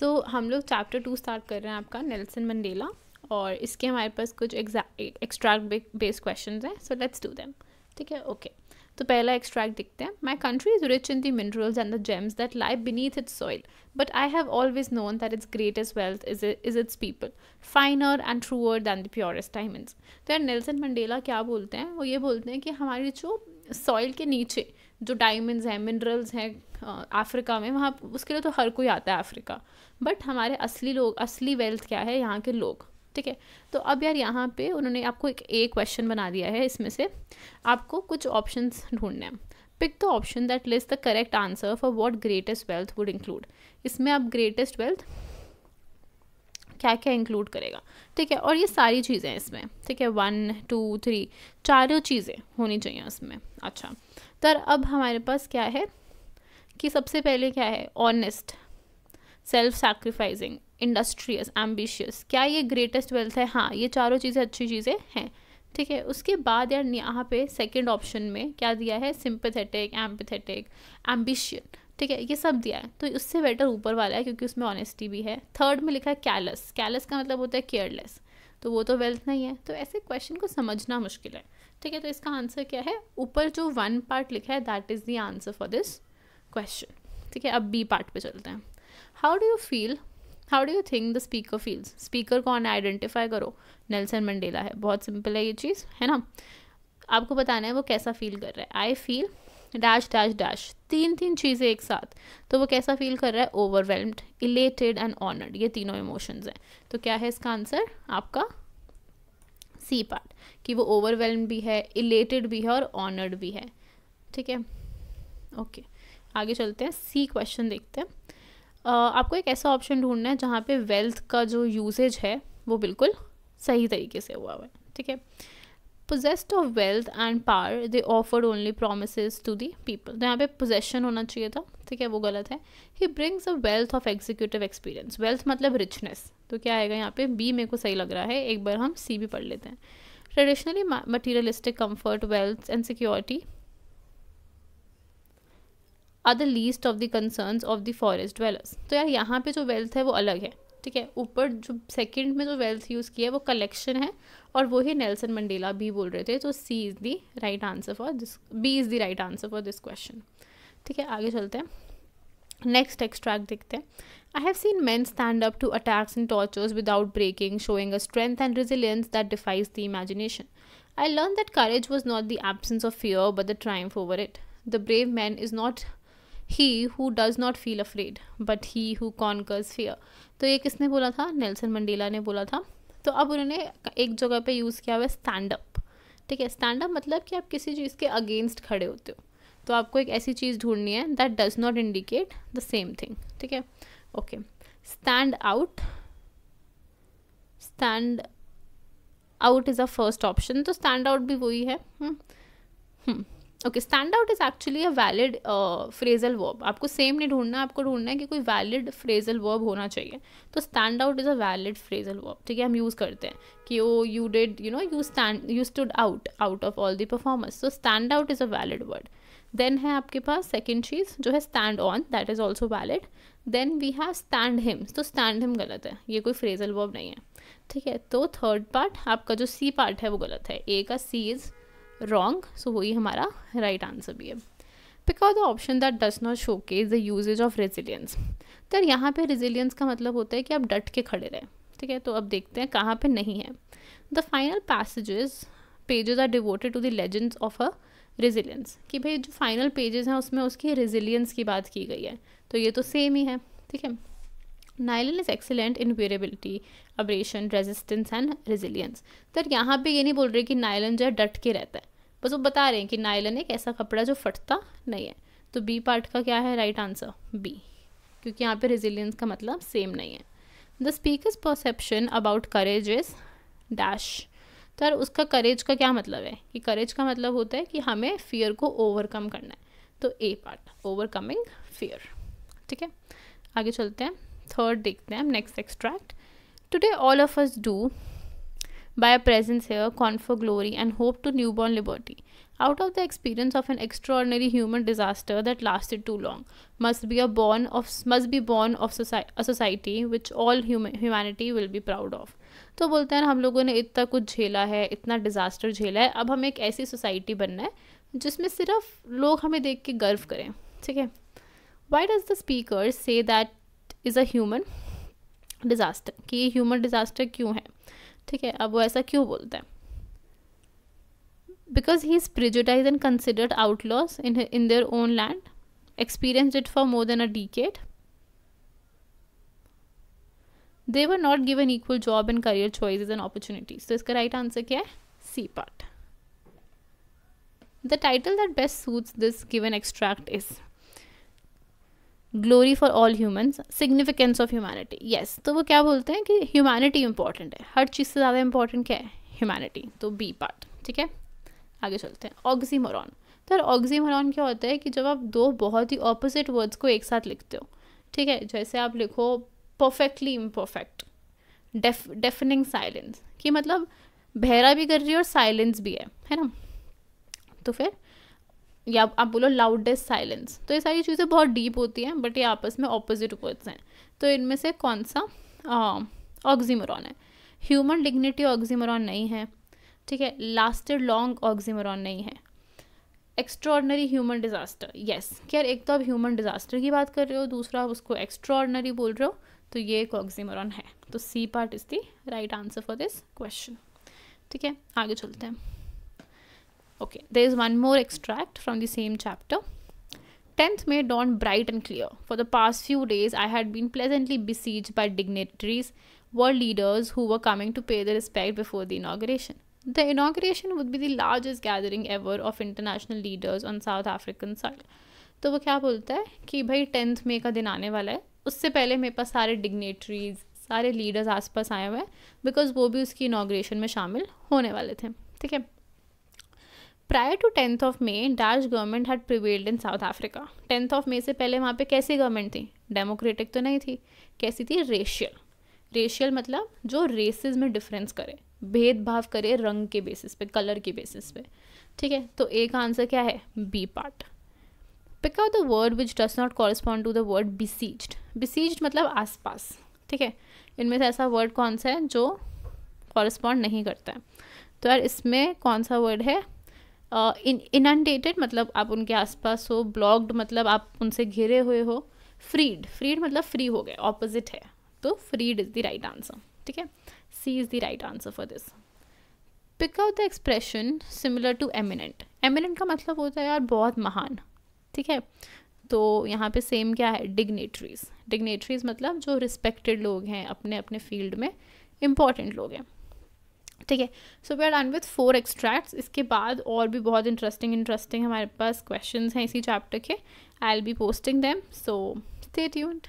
सो so, हम लोग chapter two start कर रहे हैं आपका नेल्सन मंडेला और इसके हमारे पास कुछ एक्सट्रैक्ट बेस्ड क्वेश्चन हैं सो लेट्स डू दैम ठीक है ओके तो पहला एक्सट्रैक्ट दिखते हैं my country is rich in the minerals and the gems that lie beneath its soil but I have always known that its greatest wealth is is its people finer and truer than the purest diamonds तो यार Nelson Mandela क्या बोलते हैं वो ये बोलते हैं कि हमारी जो सॉइल के नीचे जो डायमंड्स हैं मिनरल्स हैं अफ्रीका में वहाँ उसके लिए तो हर कोई आता है अफ्रीका बट हमारे असली लोग असली वेल्थ क्या है यहाँ के लोग ठीक है तो अब यार यहाँ पे उन्होंने आपको एक ए क्वेश्चन बना दिया है इसमें से आपको कुछ ऑप्शन ढूंढने हैं pick the option that list the correct answer for what greatest wealth would include इसमें आप ग्रेटेस्ट वेल्थ क्या क्या इंक्लूड करेगा ठीक है और ये सारी चीज़ें इसमें ठीक है वन टू थ्री चारों चीज़ें होनी चाहिए उसमें अच्छा तर अब हमारे पास क्या है कि सबसे पहले क्या है honest self sacrificing industrious ambitious क्या ये ग्रेटेस्ट वेल्थ है हाँ ये चारों चीज़ें अच्छी चीज़ें हैं ठीक है उसके बाद यार यहाँ पे सेकंड ऑप्शन में क्या दिया है सिंपथेटिक एम्पथेटिक एम्बिशियन ठीक है ये सब दिया है तो उससे बेटर ऊपर वाला है क्योंकि उसमें ऑनेस्टी भी है थर्ड में लिखा है कैलस कैलस का मतलब होता है केयरलेस तो वो तो वेल्थ नहीं है तो ऐसे क्वेश्चन को समझना मुश्किल है ठीक है तो इसका आंसर क्या है ऊपर जो वन पार्ट लिखा है that is the answer for this question ठीक है अब बी पार्ट पे चलते हैं how do you feel how do you think the speaker feels speaker कौन ऑन आइडेंटिफाई करो नेल्सन मंडेला है बहुत सिंपल है ये चीज़ है ना आपको बताना है वो कैसा फील कर रहा है I feel dash dash dash तीन तीन चीज़ें एक साथ तो वो कैसा फील कर रहा है ओवरवेलम्ड इलेटेड एंड ऑनर्ड ये तीनों इमोशंस हैं तो क्या है इसका आंसर आपका सी पार्ट कि वो ओवरवेलम भी है इलेटेड भी है और ऑनर्ड भी है ठीक है ओके आगे चलते हैं सी क्वेश्चन देखते हैं uh, आपको एक ऐसा ऑप्शन ढूंढना है जहाँ पे वेल्थ का जो यूजेज है वो बिल्कुल सही तरीके से हुआ हुआ है ठीक है possessed of wealth and power they offered only promise to the people तो यहाँ पे पोजेशन होना चाहिए था ठीक है वो गलत है he brings a wealth of executive experience wealth मतलब रिचनेस तो क्या आएगा यहाँ पे बी मेरे को सही लग रहा है एक बार हम सी भी पढ़ लेते हैं traditionally materialistic comfort wealth and security are the least of the concern of the forest dwellers तो यार यहाँ पे जो वेल्थ है वो अलग है ठीक है ऊपर जो सेकंड में जो वेल्थ यूज़ किया है वो कलेक्शन है और वही नेल्सन मंडेला भी बोल रहे थे तो C is the right answer for this B is the right answer for this question ठीक है आगे चलते हैं नेक्स्ट एक्सट्रैक्ट देखते हैं I have seen man stand up to attacks in tortures without breaking showing a strength and resilience that defies the imagination I learn that courage was not the absence of fear but the triumph over it the brave man is not he who does not feel afraid but he who conquers fear तो ये किसने बोला था Nelson Mandela ने बोला था तो अब उन्होंने एक जगह पे यूज़ किया हुआ है स्टैंड अप ठीक है स्टैंड अप मतलब कि आप किसी चीज़ के अगेंस्ट खड़े होते हो तो आपको एक ऐसी चीज़ ढूंढनी है that does not indicate the same thing ठीक है okay stand out stand out is a first option तो स्टैंड आउट भी वही है हुँ. हम्म। हुँ. हम्म। Okay stand out is actually a valid phrasal verb आपको सेम नहीं ढूंढना आपको ढूंढना है कि कोई वैलिड फ्रेजल वर्ब होना चाहिए तो stand out is a valid phrasal verb ठीक है हम यूज़ करते हैं कि oh you did you know you stand you stood out out of all the performance so stand out is a valid word then है आपके पास second चीज़ जो है stand on that is also valid then we have stand him तो stand him गलत है ये कोई फ्रेजल वर्ब नहीं है ठीक है तो थर्ड पार्ट आपका जो सी पार्ट है वो गलत है ए का सी इज़ रॉन्ग सो वही हमारा राइट right आंसर भी है pick the option that does not show is the usages of resilience तर यहाँ पे रेजिलियंस का मतलब होता है कि आप डट के खड़े रहें ठीक है तो अब देखते हैं कहाँ पे नहीं है the final passages pages are devoted to the legends of a resilience कि भाई जो फाइनल पेजेस हैं उसमें उसकी रेजिलियंस की बात की गई है तो ये तो सेम ही है ठीक है nylon is excellent in wearability abrasion resistance and resilience तर यहाँ पे ये नहीं बोल रहे कि नाइलन जो है डट के रहता है बस वो बता रहे हैं कि नायलन एक ऐसा कपड़ा जो फटता नहीं है तो बी पार्ट का क्या है राइट आंसर बी क्योंकि यहाँ पे रेजिलियंस का मतलब सेम नहीं है the speaker's perception about courage is dash तो यार उसका करेज का क्या मतलब है कि करेज का मतलब होता है कि हमें फियर को ओवरकम करना है तो ए पार्ट ओवरकमिंग फियर ठीक है आगे चलते हैं थर्ड देखते हैं next extract today all of us do by a presence here, confer glory and hope to newborn liberty. Out of the experience of an extraordinary human disaster that lasted too long, must be a born of must be born of society, a society which all human, humanity will be proud of. तो बोलते हैं हम लोगों ने इतना कुछ झेला है इतना डिज़ास्टर झेला है अब हमें एक ऐसी सोसाइटी बनना है जिसमें सिर्फ लोग हमें देख के गर्व करें ठीक है why does the speaker say that is a human disaster कि ये ह्यूमन डिज़ास्टर क्यों है ठीक है अब वो ऐसा क्यों बोलते हैं because he is prejudged and considered outlaws in in their own land experience it for more than a decade they were not given equal job and career choice and opportunities तो इसका right answer क्या है C part the title that best suit this given extract is glory for all humans significance of humanity yes तो वो क्या बोलते हैं कि ह्यूमैनिटी इंपॉर्टेंट है हर चीज़ से ज़्यादा इंपॉर्टेंट क्या है ह्यूमैनिटी तो बी पार्ट ठीक है आगे चलते हैं ऑक्जी मोरॉन तो ऑक्जी मोरॉन क्या होता है कि जब आप दो बहुत ही ऑपोजिट वर्ड्स को एक साथ लिखते हो ठीक है जैसे आप लिखो परफेक्टली इम्परफेक्ट डेफिनिंग साइलेंस कि मतलब बहरा भी कर रही है और साइलेंस भी है है ना तो फिर या आप बोलो लाउडेस्ट साइलेंस तो ये सारी चीज़ें बहुत डीप होती हैं बट ये आपस में ऑपोजिट वर्ड्स हैं तो इनमें से कौन सा ऑक्जीमरॉन है ह्यूमन डिग्निटी ऑक्जीमरॉन नहीं है ठीक है लास्टेड लॉन्ग ऑक्जीमरॉन नहीं है एक्स्ट्रॉर्डनरी ह्यूमन डिज़ास्टर येस यार एक तो आप ह्यूमन डिज़ास्टर की बात कर रहे हो दूसरा आप उसको एक्स्ट्रॉर्डनरी बोल रहे हो तो ये एक ऑक्जीमरॉन है तो C part is the right answer for this question ठीक है आगे चलते हैं okay there is one more extract from the same chapter 10th May dawned bright and clear. For the past few days, I had been pleasantly besieged by dignitaries, world leaders who were coming to pay their respect before the inauguration. The inauguration would be the largest gathering ever of international leaders on South African soil. तो वो क्या बोलता है कि भाई tenth मे का दिन आने वाला है उससे पहले मेरे पास सारे डिग्नेटरीज सारे लीडर्स आसपास आए हुए हैं बिकॉज वो भी उसकी इनाग्रेशन में शामिल होने वाले थे ठीक है prior to tenth of May डार्ज government had prevailed in South Africa tenth of May से पहले वहाँ पे कैसी गवर्नमेंट थी डेमोक्रेटिक तो नहीं थी कैसी थी रेशियल रेशियल मतलब जो रेसेस में डिफरेंस करे भेदभाव करे रंग के बेसिस पे कलर के बेसिस पे ठीक है तो एक आंसर क्या है B part pick out the word which does not correspond to the word besiege besiege मतलब आसपास ठीक है इनमें से ऐसा वर्ड कौन सा है जो कॉरिस्पॉन्ड नहीं करता है तो यार इसमें कौन सा वर्ड है इनडेटेड uh, मतलब आप उनके आसपास हो ब्लॉक्ड मतलब आप उनसे घिरे हुए हो फ्रीड फ्रीड मतलब फ्री हो गए ऑपोजिट है तो freed is the right answer ठीक है C is the right answer for this pick out the expression similar to eminent eminent का मतलब होता है यार बहुत महान ठीक है तो यहाँ पे सेम क्या है डिग्नेटरीज डिग्नेटरीज मतलब जो रिस्पेक्टेड लोग हैं अपने अपने फील्ड में इम्पॉर्टेंट लोग हैं ठीक है so we are done with four extracts इसके बाद और भी बहुत इंटरेस्टिंग इंटरेस्टिंग हमारे पास क्वेश्चंस हैं इसी चैप्टर के I'll be posting them so stay tuned